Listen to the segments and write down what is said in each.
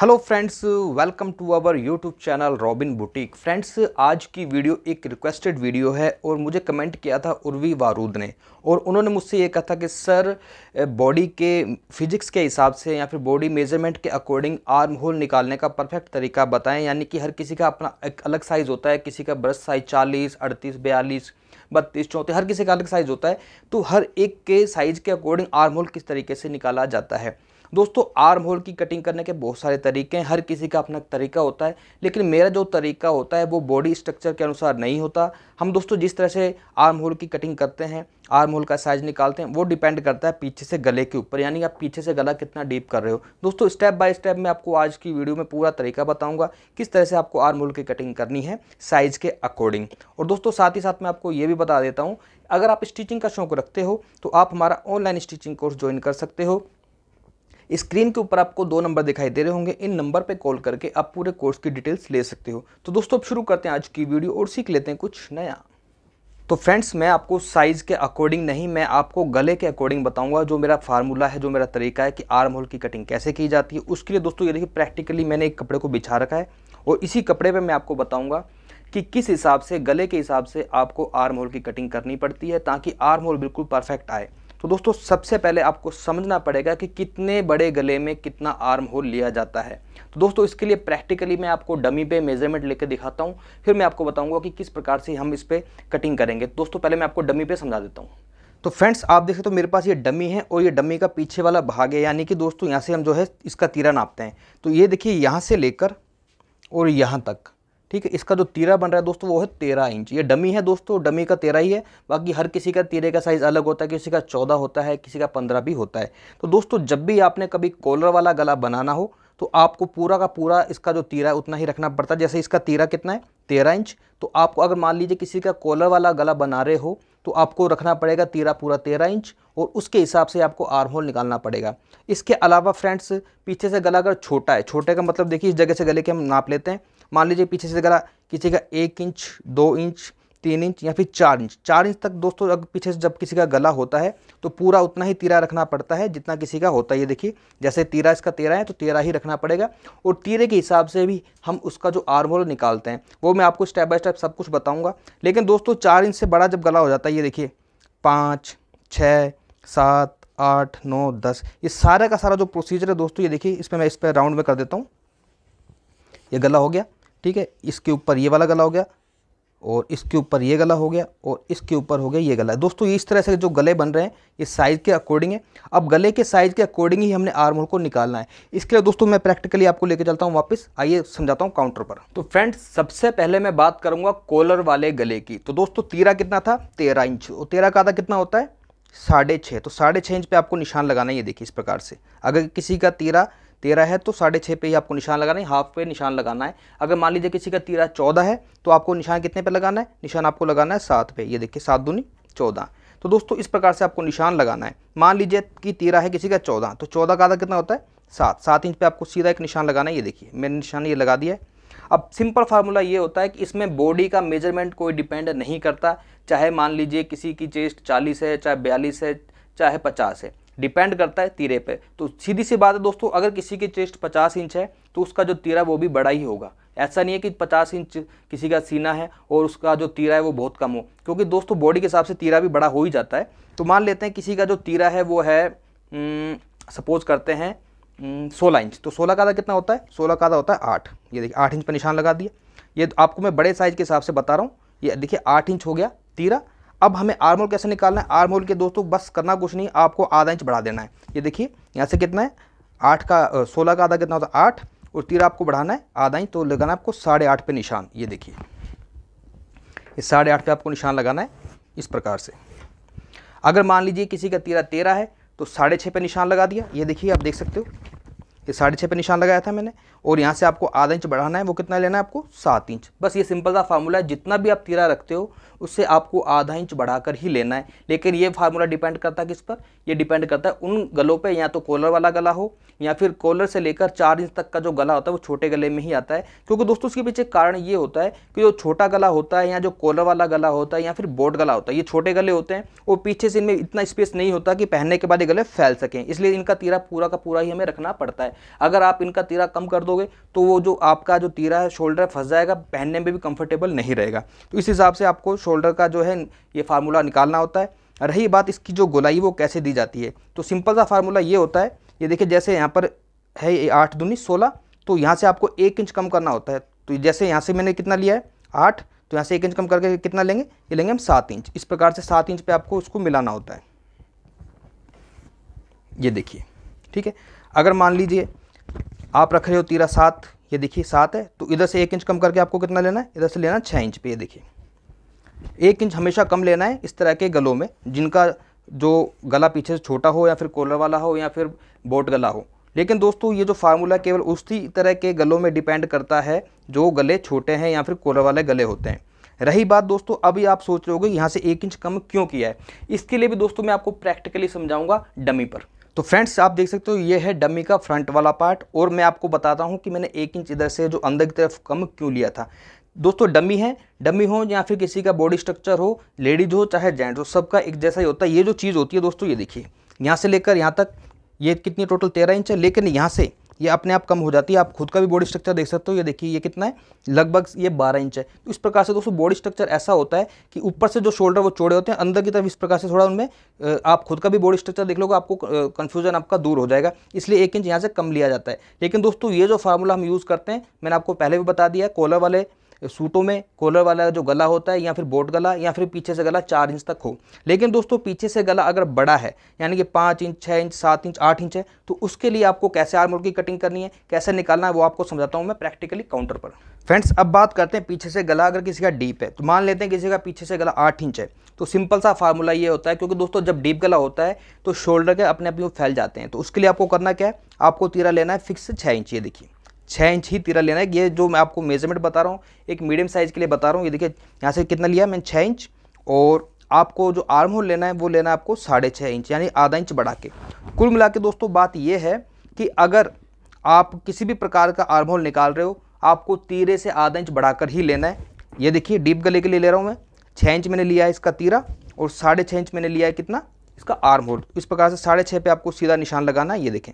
hello friends welcome to our YouTube channel Robin boutique friends आज की video एक requested video है और मुझे कमेंट किया था उर्वी वारूद ने और उन्होंने मुझसे ये कहा था कि सर बॉडी के फिजिक्स के हिसाब से या फिर बॉडी मेजरमेंट के अकॉर्डिंग आर्म होल निकालने का परफेक्ट तरीका बताएं यानी कि हर किसी का अपना एक अलग साइज़ होता है किसी का ब्रश साइज़ चालीस अड़तीस बयालीस बत्तीस चौंतीस हर किसी का अलग साइज़ होता है तो हर एक के साइज़ के अकॉर्डिंग आर्म होल किस तरीके से निकाला जाता है दोस्तों आर्म होल की कटिंग करने के बहुत सारे तरीके हैं हर किसी का अपना तरीका होता है लेकिन मेरा जो तरीका होता है वो बॉडी स्ट्रक्चर के अनुसार नहीं होता हम दोस्तों जिस तरह से आर्म होल की कटिंग करते हैं आर्म होल का साइज निकालते हैं वो डिपेंड करता है पीछे से गले के ऊपर यानी आप पीछे से गला कितना डीप कर रहे हो दोस्तों स्टेप बाय स्टेप मैं आपको आज की वीडियो में पूरा तरीका बताऊंगा किस तरह से आपको आर्म होल की कटिंग करनी है साइज़ के अकॉर्डिंग और दोस्तों साथ ही साथ मैं आपको ये भी बता देता हूँ अगर आप स्टिचिंग का शौक रखते हो तो आप हमारा ऑनलाइन स्टिचिंग कोर्स ज्वाइन कर सकते हो स्क्रीन के ऊपर आपको दो नंबर दिखाई दे रहे होंगे इन नंबर पर कॉल करके आप पूरे कोर्स की डिटेल्स ले सकते हो तो दोस्तों अब शुरू करते हैं आज की वीडियो और सीख लेते हैं कुछ नया तो फ्रेंड्स मैं आपको साइज़ के अकॉर्डिंग नहीं मैं आपको गले के अकॉर्डिंग बताऊंगा जो मेरा फार्मूला है जो मेरा तरीका है कि आर्म होल की कटिंग कैसे की जाती है उसके लिए दोस्तों ये देखिए प्रैक्टिकली मैंने एक कपड़े को बिछा रखा है और इसी कपड़े पे मैं आपको बताऊंगा कि किस हिसाब से गले के हिसाब से आपको आर्म होल की कटिंग करनी पड़ती है ताकि आर्म होल बिल्कुल परफेक्ट आए तो दोस्तों सबसे पहले आपको समझना पड़ेगा कि कितने बड़े गले में कितना आर्म होल लिया जाता है तो दोस्तों इसके लिए प्रैक्टिकली मैं आपको डमी पे मेजरमेंट लेकर दिखाता हूँ फिर मैं आपको बताऊँगा कि किस प्रकार से हम इस पर कटिंग करेंगे दोस्तों पहले मैं आपको डमी पे समझा देता हूँ तो फ्रेंड्स आप देखें तो मेरे पास ये डमी है और ये डमी का पीछे वाला भाग है यानी कि दोस्तों यहाँ से हम जो है इसका तीरा नापते हैं तो ये देखिए यहाँ से लेकर और यहाँ तक ठीक है इसका जो तीरा बन रहा है दोस्तों वो है तेरह इंच ये डमी है दोस्तों डमी का तेरह ही है बाकी हर किसी का तीरे का साइज़ अलग होता है किसी का चौदह होता है किसी का पंद्रह भी होता है तो दोस्तों जब भी आपने कभी कॉलर वाला गला बनाना हो तो आपको पूरा का पूरा इसका जो तीरा है उतना ही रखना पड़ता है जैसे इसका तीरा कितना है तेरह इंच तो आपको अगर मान लीजिए किसी का कॉलर वाला गला बना रहे हो तो आपको रखना पड़ेगा तेरह पूरा तेरह इंच और उसके हिसाब से आपको आर्म होल निकालना पड़ेगा इसके अलावा फ्रेंड्स पीछे से गला अगर छोटा है छोटे का मतलब देखिए इस जगह से गले के हम नाप लेते हैं मान लीजिए पीछे से गला किसी का एक इंच दो इंच तीन इंच या फिर चार इंच चार इंच तक दोस्तों अगर पीछे से जब किसी का गला होता है तो पूरा उतना ही तीरा रखना पड़ता है जितना किसी का होता है ये देखिए जैसे तीरा इसका तेरा है तो तेरा ही रखना पड़ेगा और तीरे के हिसाब से भी हम उसका जो आर्म होल निकालते हैं वो मैं आपको स्टेप बाय स्टेप सब कुछ बताऊँगा लेकिन दोस्तों चार इंच से बड़ा जब गला हो जाता है ये देखिए पाँच छः सात आठ नौ दस ये सारा का सारा जो प्रोसीजर है दोस्तों ये देखिए इस पर मैं इस पर राउंड में कर देता हूँ ये गला हो गया ठीक है इसके ऊपर ये वाला गला हो गया और इसके ऊपर ये गला हो गया और इसके ऊपर हो गया ये गला दोस्तों इस तरह से जो गले बन रहे हैं ये साइज़ के अकॉर्डिंग है अब गले के साइज़ के अकॉर्डिंग ही हमने आर्म होल को निकालना है इसके लिए दोस्तों मैं प्रैक्टिकली आपको लेकर चलता हूँ वापस आइए समझाता हूँ काउंटर पर तो फ्रेंड्स सबसे पहले मैं बात करूँगा कॉलर वाले गले की तो दोस्तों तीरा कितना था तेरह इंच और तेरह का आधा कितना होता है साढ़े छः तो साढ़े छः इंच पर आपको निशान लगाना है ये देखिए इस प्रकार से अगर किसी का तीरा तेरह है तो साढ़े छः पे ही आपको निशान लगाना है हाफ पे निशान लगाना है अगर मान लीजिए किसी का तेरह चौदह है तो आपको निशान कितने पे लगाना है निशान आपको लगाना है सात पे ये देखिए सात दूनी चौदह तो दोस्तों इस प्रकार से आपको निशान लगाना है मान लीजिए कि तेरह है किसी का चौदह तो चौदह का आधा कितना होता है सात सात इंच पे आपको सीधा एक निशान लगाना है ये देखिए मैंने निशान ये लगा दिया है अब सिंपल फार्मूला ये होता है कि इसमें बॉडी का मेजरमेंट कोई डिपेंड नहीं करता चाहे मान लीजिए किसी की चेस्ट चालीस है चाहे बयालीस है चाहे पचास है डिपेंड करता है तीरे पे तो सीधी सी बात है दोस्तों अगर किसी की चेस्ट पचास इंच है तो उसका जो तीरा वो भी बड़ा ही होगा ऐसा नहीं है कि पचास इंच किसी का सीना है और उसका जो तीरा है वो बहुत कम हो क्योंकि दोस्तों बॉडी के हिसाब से तीरा भी बड़ा हो ही जाता है तो मान लेते हैं किसी का जो तीरा है वो है हम्म, सपोज करते हैं हम्म, सोलह इंच तो सोलह का कितना होता है सोलह का होता है आठ ये देखिए आठ इंच पर निशान लगा दिया ये आपको मैं बड़े साइज़ के हिसाब से बता रहा हूँ ये देखिए आठ इंच हो गया तीरा अब हमें आर्म कैसे निकालना है आर्म के दोस्तों बस करना कुछ नहीं आपको आधा इंच बढ़ा देना है ये देखिए यहाँ से कितना है आठ का सोलह का आधा कितना होता है आठ और तीरा आपको बढ़ाना है आधा इंच तो लगाना है आपको साढ़े आठ पे निशान ये देखिए इस साढ़े आठ पे आपको निशान लगाना है इस प्रकार से अगर मान लीजिए किसी का तीरा तेरह है तो साढ़े छः पे निशान लगा दिया ये देखिए आप देख सकते हो ये साढ़े छः पे निशान लगाया था मैंने और यहाँ से आपको आधा इंच बढ़ाना है वो कितना लेना है आपको सात इंच बस ये सिंपल सा फार्मूला है जितना भी आप तीरा रखते हो उससे आपको आधा इंच बढ़ाकर ही लेना है लेकिन ये फार्मूला डिपेंड करता है किस पर ये डिपेंड करता है उन गलों पे या तो कॉलर वाला गला हो या फिर कॉलर से लेकर चार इंच तक का जो गला होता है वो छोटे गले में ही आता है क्योंकि दोस्तों उसके पीछे कारण ये होता है कि जो छोटा गला होता है या जो कॉलर वाला गला होता है या फिर बोर्ड गला होता है ये छोटे गले होते हैं वो पीछे से इनमें इतना स्पेस नहीं होता कि पहनने के बाद ये गले फैल सकें इसलिए इनका तीरा पूरा का पूरा ही हमें रखना पड़ता है अगर आप इनका तीरा कम कर दोगे तो वो जो आपका जो तीरा है शोल्डर फंस जाएगा पहनने में भी कंफर्टेबल नहीं रहेगा तो इस हिसाब से आपको शोल्डर का जो है ये फार्मूला निकालना होता है रही बात इसकी जो गोलाई वो कैसे दी जाती है तो सिंपल सा फार्मूला ये होता है ये देखिए जैसे यहाँ पर है ये आठ दूनी सोलह तो यहाँ से आपको एक इंच कम करना होता है तो जैसे यहाँ से मैंने कितना लिया है आठ तो यहाँ से एक इंच कम करके कितना लेंगे ये लेंगे हम सात इंच इस प्रकार से सात इंच पर आपको उसको मिलाना होता है ये देखिए ठीक है अगर मान लीजिए आप रख रहे हो तीरा सात ये देखिए सात है तो इधर से एक इंच कम करके आपको कितना लेना है इधर से लेना छः इंच पे ये देखिए एक इंच हमेशा कम लेना है इस तरह के गलों में जिनका जो गला पीछे से छोटा हो या फिर कॉलर वाला हो या फिर बोट गला हो लेकिन दोस्तों ये जो फार्मूला केवल उसी तरह के गलों में डिपेंड करता है जो गले छोटे हैं या फिर कॉलर वाले गले होते हैं रही बात दोस्तों अभी आप सोच रहे हो यहाँ से एक इंच कम क्यों किया है इसके लिए भी दोस्तों मैं आपको प्रैक्टिकली समझाऊंगा डमी पर तो फ्रेंड्स आप देख सकते हो ये है डमी का फ्रंट वाला पार्ट और मैं आपको बताता हूँ कि मैंने एक इंच इधर से जो अंदर की तरफ कम क्यों लिया था दोस्तों डमी है डमी हो या फिर किसी का बॉडी स्ट्रक्चर हो लेडीज हो चाहे जेंट्स हो सबका एक जैसा ही होता है ये जो चीज़ होती है दोस्तों ये देखिए यहाँ से लेकर यहाँ तक ये कितनी टोटल तेरह इंच है लेकिन यहाँ से ये अपने आप कम हो जाती है आप खुद का भी बॉडी स्ट्रक्चर देख सकते हो ये देखिए ये कितना है लगभग ये 12 इंच है तो इस प्रकार से दोस्तों बॉडी स्ट्रक्चर ऐसा होता है कि ऊपर से जो शोल्डर वो चौड़े होते हैं अंदर की तरफ इस प्रकार से थोड़ा उनमें आप खुद का भी बॉडी स्ट्रक्चर देख लोगे आपको कन्फ्यूजन आपका दूर हो जाएगा इसलिए एक इंच यहाँ से कम लिया जाता है लेकिन दोस्तों ये जो फार्मूला हम यूज़ करते हैं मैंने आपको पहले भी बता दिया कॉलर वाले सूटों में कॉलर वाला जो गला होता है या फिर बोट गला या फिर पीछे से गला चार इंच तक हो लेकिन दोस्तों पीछे से गला अगर बड़ा है यानी कि पाँच इंच छः इंच सात इंच आठ इंच है तो उसके लिए आपको कैसे आर्मोल की कटिंग करनी है कैसे निकालना है वो आपको समझाता हूँ मैं प्रैक्टिकली काउंटर पर फ्रेंड्स अब बात करते हैं पीछे से गला अगर किसी का डीप है तो मान लेते हैं किसी का पीछे से गला आठ इंच है तो सिंपल सा फार्मूला ये होता है क्योंकि दोस्तों जब डीप गला होता है तो शोल्डर के अपने आप ही फैल जाते हैं तो उसके लिए आपको करना क्या है आपको तीरा लेना है फिक्स छः इंच ये देखिए छः इंच ही तीरा लेना है ये जो मैं आपको मेजरमेंट बता रहा हूँ एक मीडियम साइज़ के लिए बता रहा हूँ ये देखिए यहाँ से कितना लिया मैंने छः इंच और आपको जो आर्म होल लेना है वो लेना है आपको साढ़े छः इंच यानी आधा इंच बढ़ा के कुल मिला के दोस्तों बात ये है कि अगर आप किसी भी प्रकार का आर्म होल निकाल रहे हो आपको तीरे से आधा इंच बढ़ाकर ही लेना है ये देखिए डीप गले के लिए ले रहा हूँ मैं छः इंच मैंने लिया है इसका तीरा और साढ़े छः इंच मैंने लिया है कितना इसका आर्म होल इस प्रकार से साढ़े छः पे आपको सीधा निशान लगाना है ये देखें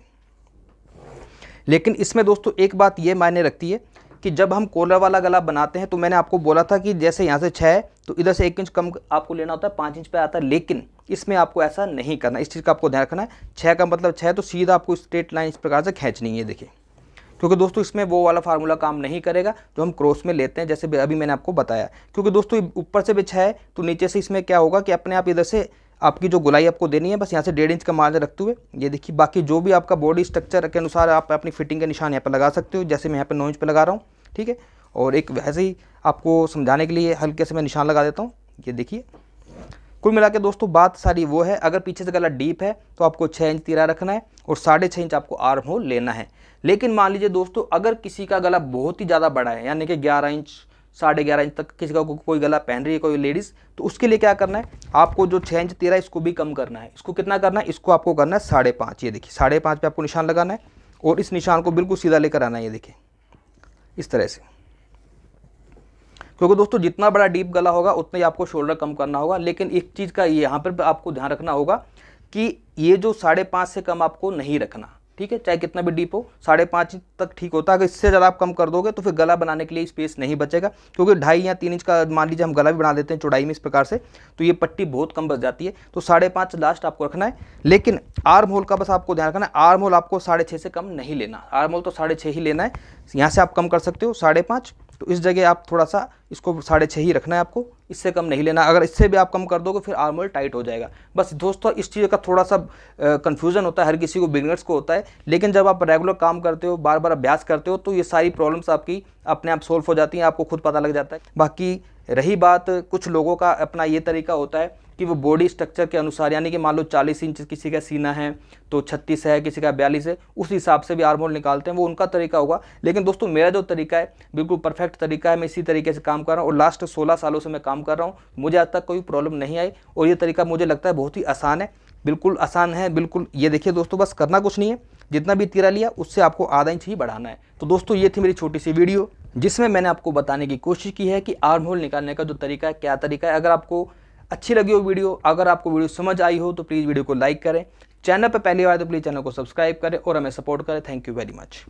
लेकिन इसमें दोस्तों एक बात ये मायने रखती है कि जब हम कॉलर वाला गला बनाते हैं तो मैंने आपको बोला था कि जैसे यहाँ से छः तो इधर से एक इंच कम आपको लेना होता है पाँच इंच पे आता है लेकिन इसमें आपको ऐसा नहीं करना इस चीज़ का आपको ध्यान रखना है छः का मतलब छः तो सीधा आपको स्ट्रेट लाइन इस प्रकार से खींचनी है देखिए क्योंकि दोस्तों इसमें वो वाला फार्मूला काम नहीं करेगा जो हम क्रॉस में लेते हैं जैसे अभी मैंने आपको बताया क्योंकि दोस्तों ऊपर से भी छः तो नीचे से इसमें क्या होगा कि अपने आप इधर से आपकी जो गुलाई आपको देनी है बस यहाँ से डेढ़ इंच का मार्जिन रखते हुए ये देखिए बाकी जो भी आपका बॉडी स्ट्रक्चर के अनुसार आप अपनी फिटिंग के निशान यहाँ पर लगा सकते हो जैसे मैं यहाँ पर नौ इंच पर लगा रहा हूँ ठीक है और एक वैसे ही आपको समझाने के लिए हल्के से मैं निशान लगा देता हूँ ये देखिए कुल मिला के दोस्तों बात सारी वो है अगर पीछे से गला डीप है तो आपको छः इंच तीरा रखना है और साढ़े छः इंच आपको आर्म हो लेना है लेकिन मान लीजिए दोस्तों अगर किसी का गला बहुत ही ज़्यादा बड़ा है यानी कि ग्यारह इंच साढ़े ग्यारह इंच तक किसी का को, कोई गला पहन रही है कोई लेडीज़ तो उसके लिए क्या करना है आपको जो छः इंच तेरह इसको भी कम करना है इसको कितना करना है इसको आपको करना है साढ़े पाँच ये देखिए साढ़े पाँच पर आपको निशान लगाना है और इस निशान को बिल्कुल सीधा लेकर आना है ये देखिए इस तरह से क्योंकि दोस्तों जितना बड़ा डीप गला होगा उतना ही आपको शोल्डर कम करना होगा लेकिन एक चीज़ का यहाँ पर आपको ध्यान रखना होगा कि ये जो साढ़े पाँच से कम आपको नहीं रखना ठीक है चाहे कितना भी डीप हो साढ़े पाँच इंच तक ठीक होता है अगर इससे ज़्यादा आप कम कर दोगे तो फिर गला बनाने के लिए स्पेस नहीं बचेगा क्योंकि ढाई या तीन इंच का मान लीजिए हम गला भी बना देते हैं चौड़ाई में इस प्रकार से तो ये पट्टी बहुत कम बच जाती है तो साढ़े पाँच लास्ट आपको रखना है लेकिन आर्म होल का बस आपको ध्यान रखना है आर्म होल आपको साढ़े छः से कम नहीं लेना आर्म होल तो साढ़े छः ही लेना है यहाँ से आप कम कर सकते हो साढ़े पाँच तो इस जगह आप थोड़ा सा इसको साढ़े छः ही रखना है आपको इससे कम नहीं लेना अगर इससे भी आप कम कर दोगे फिर आर्मोल टाइट हो जाएगा बस दोस्तों इस चीज़ का थोड़ा सा कन्फ्यूज़न होता है हर किसी को बिगनर्स को होता है लेकिन जब आप रेगुलर काम करते हो बार बार अभ्यास करते हो तो ये सारी प्रॉब्लम्स आपकी अपने आप सोल्व हो जाती हैं आपको खुद पता लग जाता है बाकी रही बात कुछ लोगों का अपना ये तरीका होता है कि वो बॉडी स्ट्रक्चर के अनुसार यानी कि मान लो 40 इंच किसी का सीना है तो 36 है किसी का 42 है उस हिसाब से भी हारमोन निकालते हैं वो उनका तरीका होगा लेकिन दोस्तों मेरा जो तरीका है बिल्कुल परफेक्ट तरीका है मैं इसी तरीके से काम कर रहा हूँ और लास्ट सोलह सालों से मैं काम कर रहा हूँ मुझे आज तक कोई प्रॉब्लम नहीं आई और ये तरीका मुझे लगता है बहुत ही आसान है बिल्कुल आसान है बिल्कुल ये देखिए दोस्तों बस करना कुछ नहीं है जितना भी तीरा लिया उससे आपको आधा इंच ही बढ़ाना है तो दोस्तों ये थी मेरी छोटी सी वीडियो जिसमें मैंने आपको बताने की कोशिश की है कि आर्म होल निकालने का जो तरीका है क्या तरीका है अगर आपको अच्छी लगी हो वीडियो अगर आपको वीडियो समझ आई हो तो प्लीज़ वीडियो को लाइक करें चैनल पर पहली बार तो प्लीज़ चैनल को सब्सक्राइब करें और हमें सपोर्ट करें थैंक यू वेरी मच